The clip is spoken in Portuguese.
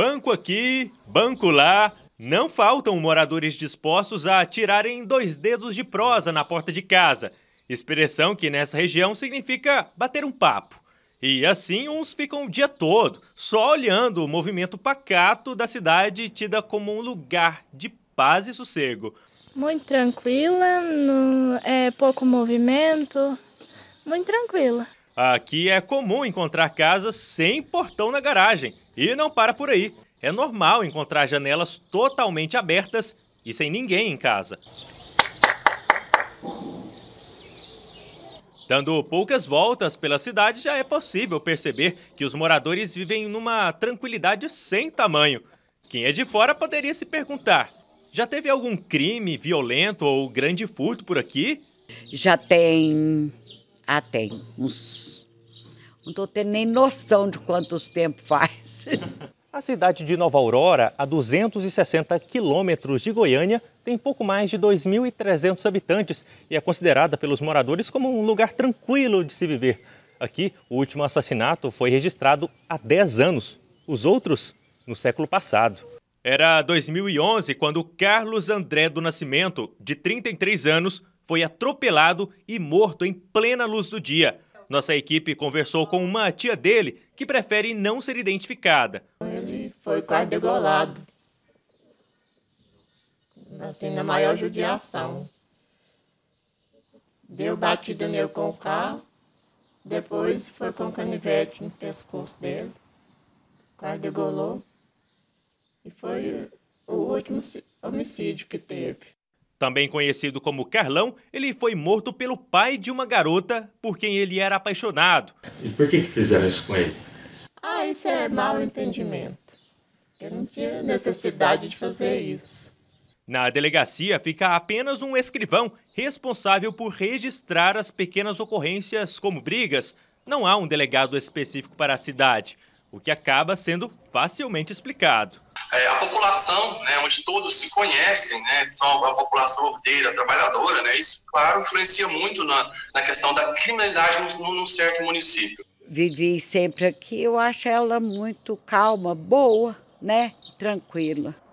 Banco aqui, banco lá. Não faltam moradores dispostos a tirarem dois dedos de prosa na porta de casa, expressão que nessa região significa bater um papo. E assim uns ficam o dia todo, só olhando o movimento pacato da cidade tida como um lugar de paz e sossego. Muito tranquila, no, é, pouco movimento, muito tranquila. Aqui é comum encontrar casas sem portão na garagem. E não para por aí. É normal encontrar janelas totalmente abertas e sem ninguém em casa. Dando poucas voltas pela cidade, já é possível perceber que os moradores vivem numa tranquilidade sem tamanho. Quem é de fora poderia se perguntar: já teve algum crime violento ou grande furto por aqui? Já tem ah, tem uns. Não estou tendo nem noção de quantos tempo faz. A cidade de Nova Aurora, a 260 quilômetros de Goiânia, tem pouco mais de 2.300 habitantes e é considerada pelos moradores como um lugar tranquilo de se viver. Aqui, o último assassinato foi registrado há 10 anos, os outros no século passado. Era 2011 quando Carlos André do Nascimento, de 33 anos, foi atropelado e morto em plena luz do dia. Nossa equipe conversou com uma tia dele que prefere não ser identificada. Ele foi quase degolado. Assim, na maior judiação. Deu batida nele com o carro, depois foi com canivete no pescoço dele, quase degolou. E foi o último homicídio que teve. Também conhecido como Carlão, ele foi morto pelo pai de uma garota por quem ele era apaixonado. E por que, que fizeram isso com ele? Ah, isso é mau entendimento. Eu não tinha necessidade de fazer isso. Na delegacia fica apenas um escrivão responsável por registrar as pequenas ocorrências como brigas. Não há um delegado específico para a cidade, o que acaba sendo facilmente explicado é, a população, né, onde todos se conhecem, né, são a população ordeira, trabalhadora, né, isso, claro, influencia muito na, na questão da criminalidade num, num certo município. Vivi sempre aqui, eu acho ela muito calma, boa, né, tranquila.